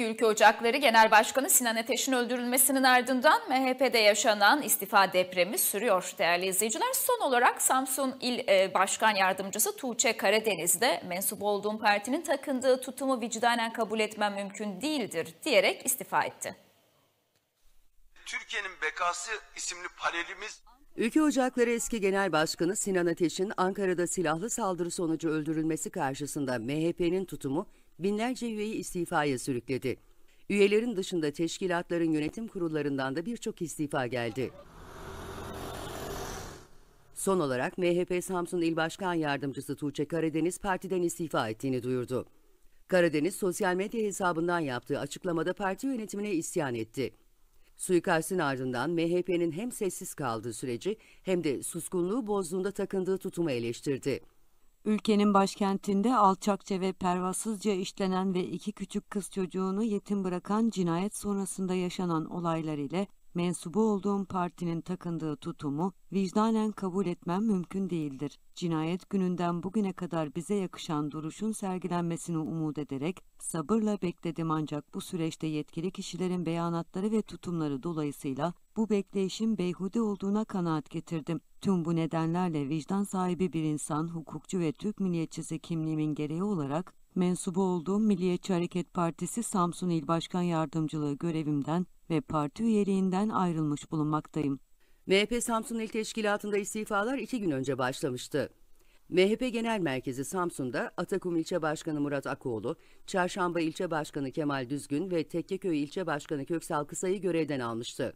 Eski Ülke Ocakları Genel Başkanı Sinan Ateş'in öldürülmesinin ardından MHP'de yaşanan istifa depremi sürüyor değerli izleyiciler. Son olarak Samsun İl e, Başkan Yardımcısı Tuğçe Karadeniz'de mensup olduğum partinin takındığı tutumu vicdanen kabul etmem mümkün değildir diyerek istifa etti. Türkiye'nin Bekası isimli panelimiz Ülke Ocakları eski genel başkanı Sinan Ateş'in Ankara'da silahlı saldırı sonucu öldürülmesi karşısında MHP'nin tutumu binlerce üyeyi istifaya sürükledi. Üyelerin dışında teşkilatların yönetim kurullarından da birçok istifa geldi. Son olarak MHP Samsun İl Başkan Yardımcısı Tuğçe Karadeniz partiden istifa ettiğini duyurdu. Karadeniz sosyal medya hesabından yaptığı açıklamada parti yönetimine isyan etti. Suikastin ardından MHP'nin hem sessiz kaldığı süreci hem de suskunluğu bozduğunda takındığı tutumu eleştirdi. Ülkenin başkentinde alçakça ve pervasızca işlenen ve iki küçük kız çocuğunu yetim bırakan cinayet sonrasında yaşanan olaylar ile mensubu olduğum partinin takındığı tutumu vicdanen kabul etmem mümkün değildir. Cinayet gününden bugüne kadar bize yakışan duruşun sergilenmesini umut ederek sabırla bekledim ancak bu süreçte yetkili kişilerin beyanatları ve tutumları dolayısıyla bu bekleyişin beyhude olduğuna kanaat getirdim. Tüm bu nedenlerle vicdan sahibi bir insan, hukukçu ve Türk milliyetçisi kimliğimin gereği olarak mensubu olduğum Milliyetçi Hareket Partisi Samsun İl Başkan Yardımcılığı görevimden ve parti üyeliğinden ayrılmış bulunmaktayım. MHP Samsun İl Teşkilatı'nda istifalar iki gün önce başlamıştı. MHP Genel Merkezi Samsun'da Atakum İlçe Başkanı Murat Akoğlu, Çarşamba İlçe Başkanı Kemal Düzgün ve Tekkeköy İlçe Başkanı Köksal Kısa'yı görevden almıştı.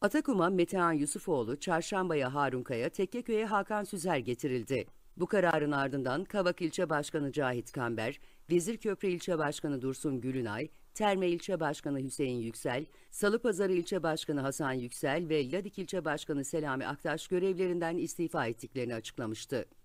Atakum'a Metehan Yusufoğlu, Çarşamba'ya Harun Kaya, Tekkeköy'e Hakan Süzer getirildi. Bu kararın ardından Kavak İlçe Başkanı Cahit Kamber, Vezirköprü İlçe Başkanı Dursun Gülünay, Terme İlçe Başkanı Hüseyin Yüksel, Salıpazarı İlçe Başkanı Hasan Yüksel ve Ladik İlçe Başkanı Selami Aktaş görevlerinden istifa ettiklerini açıklamıştı.